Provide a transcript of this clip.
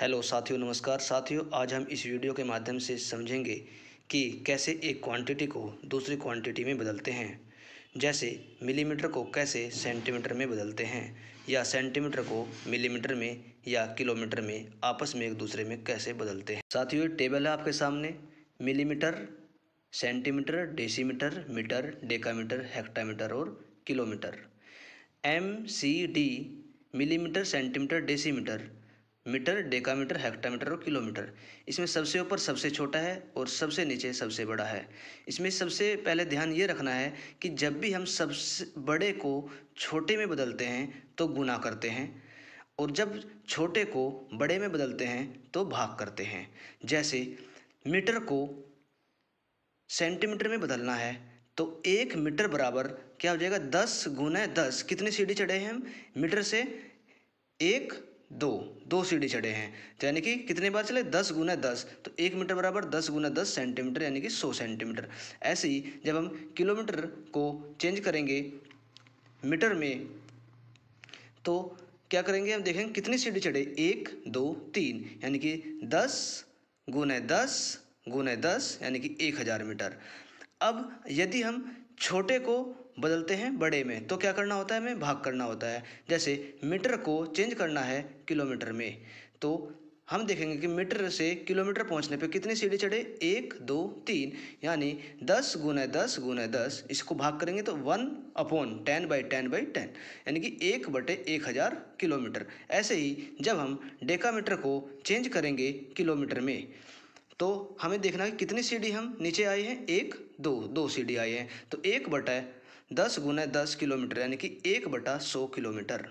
hello साथियों नमस्कार साथियों आज हम इस वीडियो के माध्यम से समझेंगे कि कैसे एक क्वांटिटी को दूसरी क्वांटिटी में बदलते हैं जैसे मिलीमीटर को कैसे सेंटीमीटर में बदलते हैं या सेंटीमीटर को मिलीमीटर में या किलोमीटर में आपस में एक दूसरे में कैसे बदलते हैं साथियों टेबल है आपके सामने millimetre centimetre decimetre metre decametre hectometre और kilometre M C D millimetre centimetre decimetre metre decametre hectometre और किलोमीटर इसमें सबसे ऊपर सबसे छोटा है और सबसे नीचे सबसे बड़ा है इसमें सबसे पहले ध्यान ये रखना है कि जब भी हम सबसे बड़े को छोटे में बदलते हैं तो गुना करते हैं और जब छोटे को बड़े में बदलते हैं तो भाग करते हैं जैसे मीटर को सेंटीमीटर में बदलना है तो एक मीटर बराबर क्या हो जाएगा दस गुना दस कितनी सीढ़ी चढ़े हैं हम मीटर से एक दो दो सीढ़ी चढ़े हैं तो यानी कि कितने बार चले दस गुना दस तो एक मीटर बराबर दस गुना दस सेंटीमीटर यानी कि सौ सेंटीमीटर ऐसे ही जब हम किलोमीटर को चेंज करेंगे मीटर में तो क्या करेंगे हम देखेंगे कितनी सीढ़ी चढ़े एक दो तीन यानी कि दस गुना दस गुना दस यानी कि एक हज़ार मीटर अब यदि हम छोटे को बदलते हैं बड़े में तो क्या करना होता है हमें भाग करना होता है जैसे मीटर को चेंज करना है किलोमीटर में तो हम देखेंगे कि मीटर से किलोमीटर पहुंचने पे कितनी सीढ़ी चढ़े एक दो तीन यानी दस गुना दस गुना दस इसको भाग करेंगे तो one upon ten by ten by ten यानी कि एक बटे एक हज़ार किलोमीटर ऐसे ही जब हम डेका मीटर को चेंज करेंगे किलोमीटर में तो हमें देखना है कितनी सीढ़ी हम नीचे आए हैं एक दो दो सीढ़ी आए हैं तो एक बटा दस गुना दस किलोमीटर यानी कि एक बटा सौ किलोमीटर